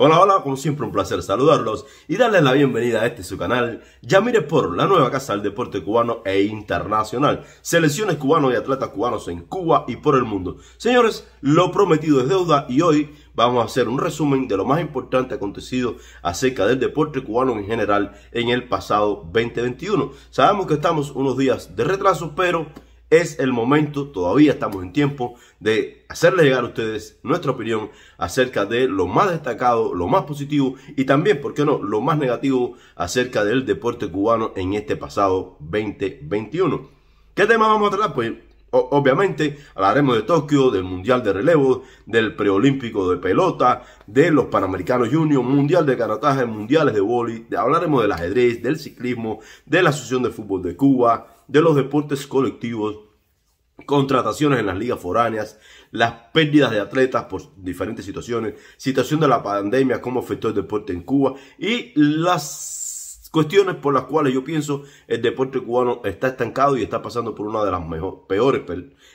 Hola, hola, como siempre un placer saludarlos y darles la bienvenida a este su canal, mire por la nueva casa del deporte cubano e internacional, selecciones cubanos y atletas cubanos en Cuba y por el mundo. Señores, lo prometido es deuda y hoy vamos a hacer un resumen de lo más importante acontecido acerca del deporte cubano en general en el pasado 2021. Sabemos que estamos unos días de retraso, pero es el momento, todavía estamos en tiempo, de hacerles llegar a ustedes nuestra opinión acerca de lo más destacado, lo más positivo y también, ¿por qué no?, lo más negativo acerca del deporte cubano en este pasado 2021. ¿Qué tema vamos a tratar? Pues obviamente hablaremos de Tokio, del Mundial de relevos, del Preolímpico de Pelota, de los Panamericanos Juniors, Mundial de Carataje, Mundiales de Boli, hablaremos del ajedrez, del ciclismo, de la Asociación de Fútbol de Cuba, de los deportes colectivos, contrataciones en las ligas foráneas, las pérdidas de atletas por diferentes situaciones, situación de la pandemia, cómo afectó el deporte en Cuba y las cuestiones por las cuales yo pienso el deporte cubano está estancado y está pasando por una de las peores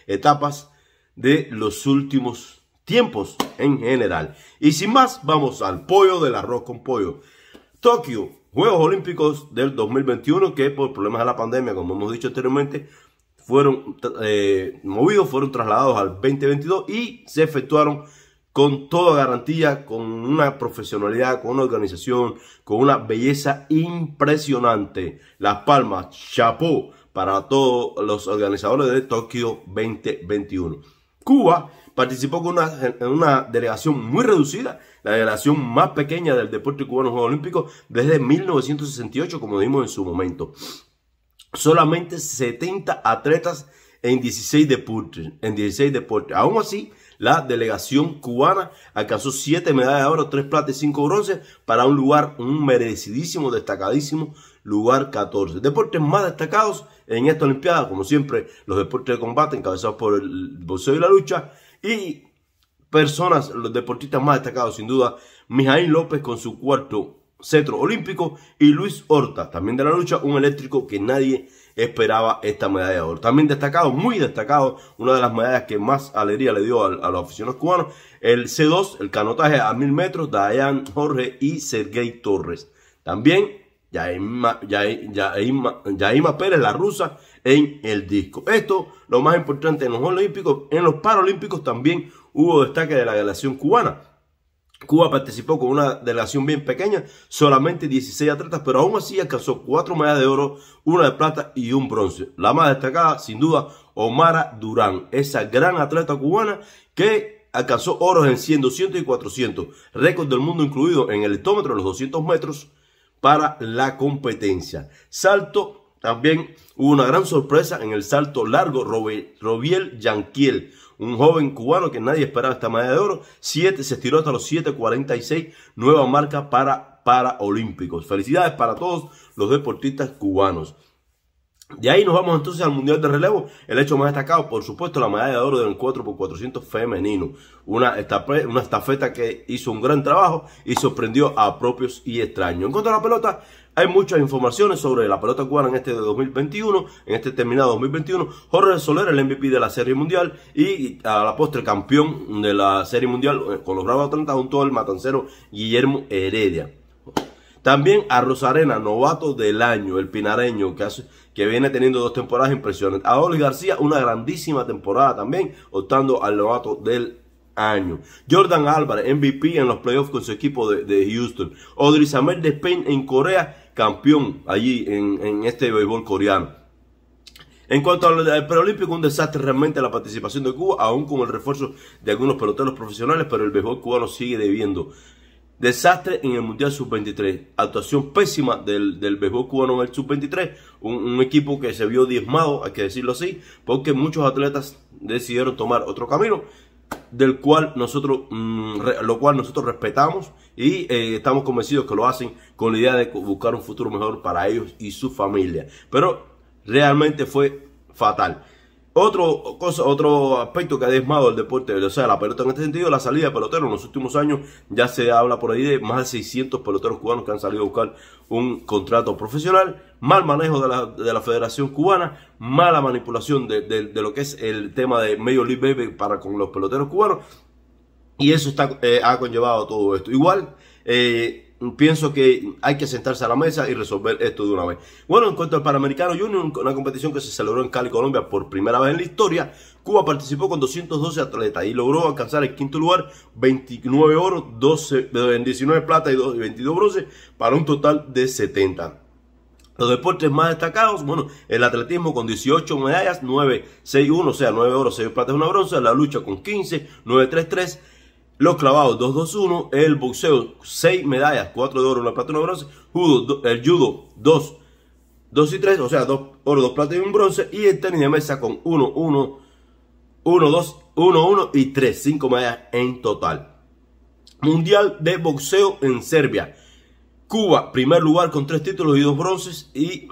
etapas de los últimos tiempos en general. Y sin más, vamos al pollo del arroz con pollo. Tokio Juegos Olímpicos del 2021 que por problemas de la pandemia, como hemos dicho anteriormente, fueron eh, movidos, fueron trasladados al 2022 y se efectuaron con toda garantía, con una profesionalidad, con una organización, con una belleza impresionante. Las Palmas, chapó para todos los organizadores de Tokio 2021. Cuba participó con una, delegación muy reducida, la delegación más pequeña del deporte cubano en Juegos Olímpicos desde 1968, como dimos en su momento. Solamente 70 atletas en 16 deportes. En 16 deportes. Aún así, la delegación cubana alcanzó 7 medallas de oro, 3 plata y 5 bronces para un lugar, un merecidísimo, destacadísimo lugar 14. Deportes más destacados en esta Olimpiada, como siempre, los deportes de combate encabezados por el boxeo y la lucha, y personas, los deportistas más destacados, sin duda, Mijaín López con su cuarto cetro olímpico y Luis Horta, también de la lucha, un eléctrico que nadie esperaba esta medalla de oro. También destacado, muy destacado, una de las medallas que más alegría le dio a, los aficionados cubanos, el C2, el canotaje a mil metros, Dayan Jorge y Sergei Torres. También Yaima, Pérez, la rusa, en el disco. Esto, lo más importante en los Olímpicos, en los Paralímpicos también hubo destaque de la delegación cubana. Cuba participó con una delegación bien pequeña, solamente 16 atletas, pero aún así alcanzó cuatro medallas de oro, una de plata y un bronce. La más destacada, sin duda, Omara Durán, esa gran atleta cubana que alcanzó oros en 100, 200 y 400, récord del mundo incluido en el estómetro, los 200 metros, para la competencia. Salto, también hubo una gran sorpresa en el salto largo, Robiel Yanquiel, un joven cubano que nadie esperaba esta medalla de oro, se estiró hasta los 7.46, nueva marca para olímpicos. Felicidades para todos los deportistas cubanos. De ahí nos vamos entonces al Mundial de Relevo, el hecho más destacado, por supuesto, la medalla de oro del 4x400 femenino. Una, estafeta que hizo un gran trabajo y sorprendió a propios y extraños. En cuanto a la pelota, hay muchas informaciones sobre la pelota cubana en este de 2021, en este terminado 2021. Jorge Soler, el MVP de la Serie Mundial y a la postre campeón de la Serie Mundial eh, con los Bravos Atlanta junto al matancero Guillermo Heredia. También a Rosarena, novato del año, el pinareño, que, que viene teniendo dos temporadas impresionantes. A Oli García, una grandísima temporada también, optando al novato del año. Jordan Álvarez, MVP en los playoffs con su equipo de, Houston. Odri Samer de Spain en Corea, campeón allí en, en este béisbol coreano. En cuanto al, preolímpico, un desastre realmente la participación de Cuba, aún con el refuerzo de algunos peloteros profesionales, pero el béisbol cubano sigue debiendo. Desastre en el Mundial Sub-23. Actuación pésima del, del cubano en el Sub-23. Un, equipo que se vio diezmado, hay que decirlo así, porque muchos atletas decidieron tomar otro camino, del cual nosotros, mm, lo cual nosotros respetamos y eh, estamos convencidos que lo hacen con la idea de buscar un futuro mejor para ellos y su familia. Pero realmente fue fatal. Otro, cosa, otro aspecto que ha desmado el deporte, o sea, la pelota en este sentido, la salida de peloteros. En los últimos años ya se habla por ahí de más de 600 peloteros cubanos que han salido a buscar un contrato profesional. Mal manejo de la, Federación Cubana, mala manipulación de, lo que es el tema de medio League para con los peloteros cubanos. Y eso está, eh, ha conllevado todo esto. Igual, eh, pienso que hay que sentarse a la mesa y resolver esto de una vez. Bueno, en cuanto al Panamericano Junior, una competición que se celebró en Cali, Colombia por primera vez en la historia, Cuba participó con 212 atletas y logró alcanzar el quinto lugar, 29 oro, 12, 19 eh, plata y 22 bronce, para un total de 70. Los deportes más destacados, bueno, el atletismo con 18 medallas, 9, 6, 1, o sea, 9 oro, 6 plata y 1 bronce, la lucha con 15, 9, 3, 3, los clavados 2-2-1, el boxeo 6 medallas, 4 de oro, 1 plata plata, 1 bronce, el judo 2, 2 y 3, o sea, 2 oro, 2 plata y 1 bronce, y el tenis de mesa con 1, 1, 1, 2, 1, 1 y 3, 5 medallas en total. Mundial de boxeo en Serbia. Cuba, primer lugar con 3 títulos y 2 bronces y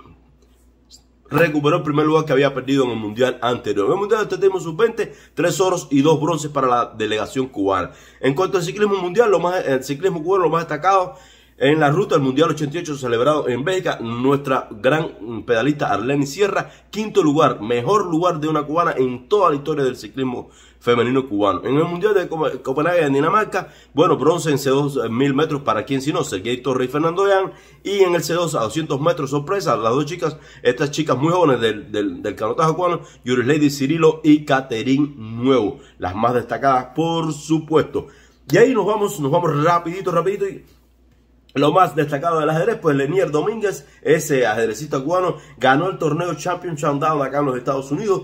recuperó el primer lugar que había perdido en el mundial anterior. En el mundial este tenemos sus 20 tres oros y dos bronces para la delegación cubana. En cuanto al ciclismo mundial, lo más, el ciclismo cubano lo más destacado en la ruta del Mundial 88 celebrado en Bélgica, nuestra gran pedalista Arlene Sierra, quinto lugar, mejor lugar de una cubana en toda la historia del ciclismo femenino cubano. En el Mundial de Copenhague en Dinamarca, bueno, bronce en C2 eh, mil metros para quien si no, Sergei y Fernando Yan. Y en el C2 a 200 metros, sorpresa, las dos chicas, estas chicas muy jóvenes del, del, canotaje cubano, Yuris Lady Cirilo y Caterín Nuevo, las más destacadas, por supuesto. Y ahí nos vamos, nos vamos rapidito, rapidito y lo más destacado del ajedrez, pues Lenier Domínguez, ese ajedrecista cubano, ganó el torneo Champion Down acá en los Estados Unidos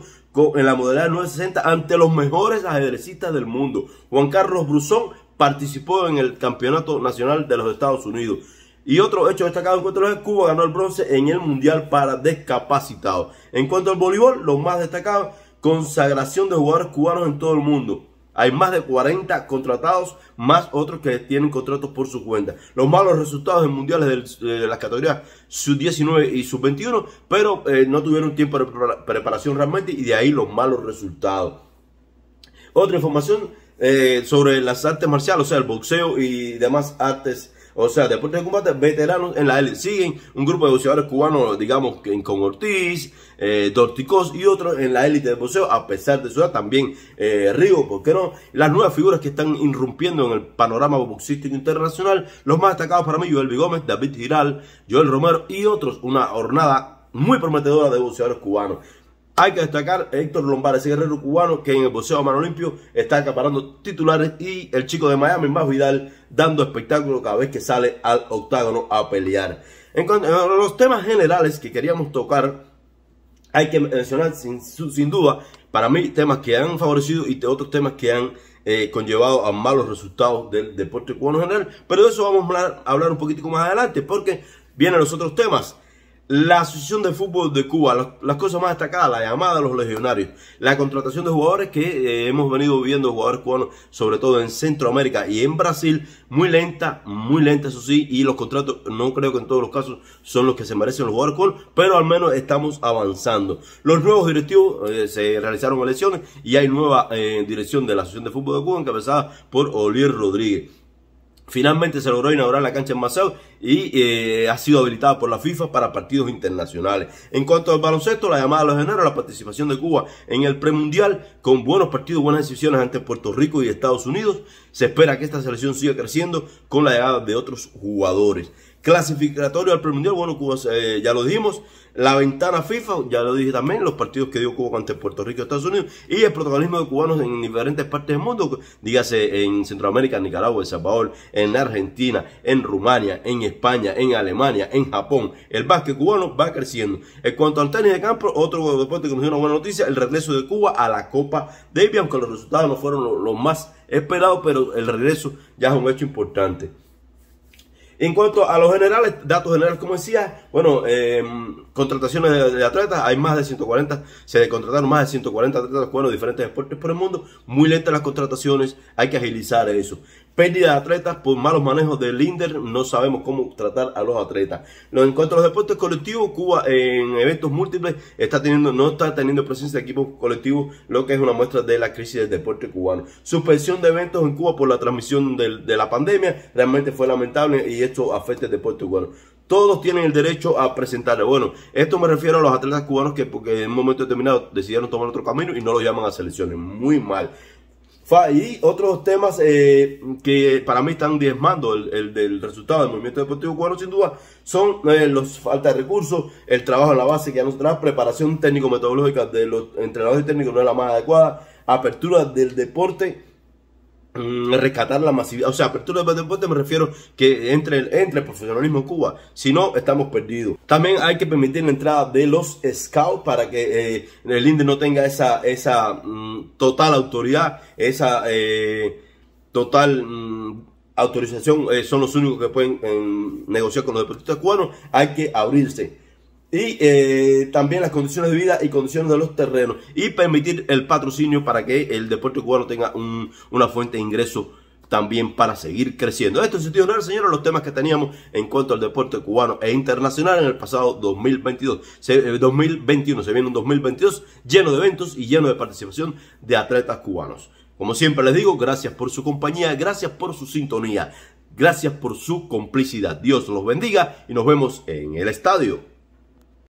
en la modalidad 960 ante los mejores ajedrecistas del mundo. Juan Carlos Brusón participó en el Campeonato Nacional de los Estados Unidos. Y otro hecho destacado en cuanto a Cuba ganó el bronce en el Mundial para descapacitados. En cuanto al voleibol, lo más destacado, consagración de jugadores cubanos en todo el mundo. Hay más de 40 contratados, más otros que tienen contratos por su cuenta. Los malos resultados en mundiales eh, de las categorías sub-19 y sub-21, pero eh, no tuvieron tiempo de preparación realmente y de ahí los malos resultados. Otra información eh, sobre las artes marciales, o sea, el boxeo y demás artes o sea, deportes de combate veteranos en la élite. Siguen un grupo de boxeadores cubanos, digamos, con Ortiz, Dorticos eh, y otros en la élite de boxeo, a pesar de eso También eh, Río, ¿por qué no? Las nuevas figuras que están irrumpiendo en el panorama boxístico internacional. Los más destacados para mí, Joel Vigómez, Gómez, David Giral, Joel Romero y otros. Una jornada muy prometedora de boxeadores cubanos. Hay que destacar a Héctor Lombard, ese guerrero cubano que en el boxeo de mano limpio está acaparando titulares y el chico de Miami, más Vidal, dando espectáculo cada vez que sale al octágono a pelear. En cuanto a los temas generales que queríamos tocar, hay que mencionar sin, duda, para mí, temas que han favorecido y otros temas que han eh, conllevado a malos resultados del deporte cubano general. Pero de eso vamos a hablar, un poquito más adelante, porque vienen los otros temas. La Asociación de Fútbol de Cuba, las, cosas más destacadas, la llamada de los legionarios, la contratación de jugadores que eh, hemos venido viendo, jugadores cubanos, sobre todo en Centroamérica y en Brasil, muy lenta, muy lenta, eso sí, y los contratos, no creo que en todos los casos son los que se merecen los jugadores cubanos, pero al menos estamos avanzando. Los nuevos directivos, eh, se realizaron elecciones y hay nueva eh, dirección de la Asociación de Fútbol de Cuba, encabezada por Olier Rodríguez. Finalmente se logró inaugurar la cancha en Maceo y eh, ha sido habilitada por la FIFA para partidos internacionales. En cuanto al baloncesto, la llamada de los generos, la participación de Cuba en el premundial con buenos partidos, buenas decisiones ante Puerto Rico y Estados Unidos. Se espera que esta selección siga creciendo con la llegada de otros jugadores clasificatorio al Mundial, bueno, Cuba, eh, ya lo dijimos, la ventana FIFA, ya lo dije también, los partidos que dio Cuba ante Puerto Rico y Estados Unidos, y el protagonismo de cubanos en diferentes partes del mundo, dígase en Centroamérica, en Nicaragua, El Salvador, en Argentina, en Rumania, en España, en Alemania, en Japón. El básquet cubano va creciendo. En cuanto al tenis de campo, otro deporte que nos dio una buena noticia, el regreso de Cuba a la Copa Davis, aunque los resultados no fueron los más esperados, pero el regreso ya es un hecho importante. En cuanto a los generales, datos generales, como decía, bueno, eh, contrataciones de, atletas, hay más de 140, se contrataron más de 140 atletas bueno, diferentes deportes por el mundo, muy lentas las contrataciones, hay que agilizar eso. Pérdida de atletas por malos manejos del Linder no sabemos cómo tratar a los atletas. Los encuentros de deportes colectivos, Cuba en eventos múltiples está teniendo, no está teniendo presencia de equipos colectivos, lo que es una muestra de la crisis del deporte cubano. Suspensión de eventos en Cuba por la transmisión de, la pandemia, realmente fue lamentable y esto afecta al deporte cubano. Todos tienen el derecho a presentarle. Bueno, esto me refiero a los atletas cubanos que porque en un momento determinado decidieron tomar otro camino y no lo llaman a selecciones. Muy mal. Y otros temas eh, que para mí están diezmando el, del resultado del movimiento deportivo cubano, sin duda, son eh, los falta de recursos, el trabajo en la base que ya nos trae, preparación técnico-metodológica de los entrenadores técnicos no es la más adecuada, apertura del deporte mm, rescatar la masividad, o sea, apertura del deporte me refiero que entre el, entre el profesionalismo en Cuba, si no, estamos perdidos. También hay que permitir la entrada de los scouts para que eh, el INDE no tenga esa, esa mm, total autoridad, esa eh, total mm, autorización, eh, son los únicos que pueden eh, negociar con los deportistas cubanos, hay que abrirse. Y también las condiciones de vida y condiciones de los terrenos. Y permitir el patrocinio para que el deporte cubano tenga un, una fuente de ingreso también para seguir creciendo. Esto es honor, señores, los temas que teníamos en cuanto al deporte cubano e internacional en el pasado 2022. 2021, eh, se viene un 2022 lleno de eventos y lleno de participación de atletas cubanos. Como siempre les digo, gracias por su compañía, gracias por su sintonía, gracias por su complicidad. Dios los bendiga y nos vemos en el estadio.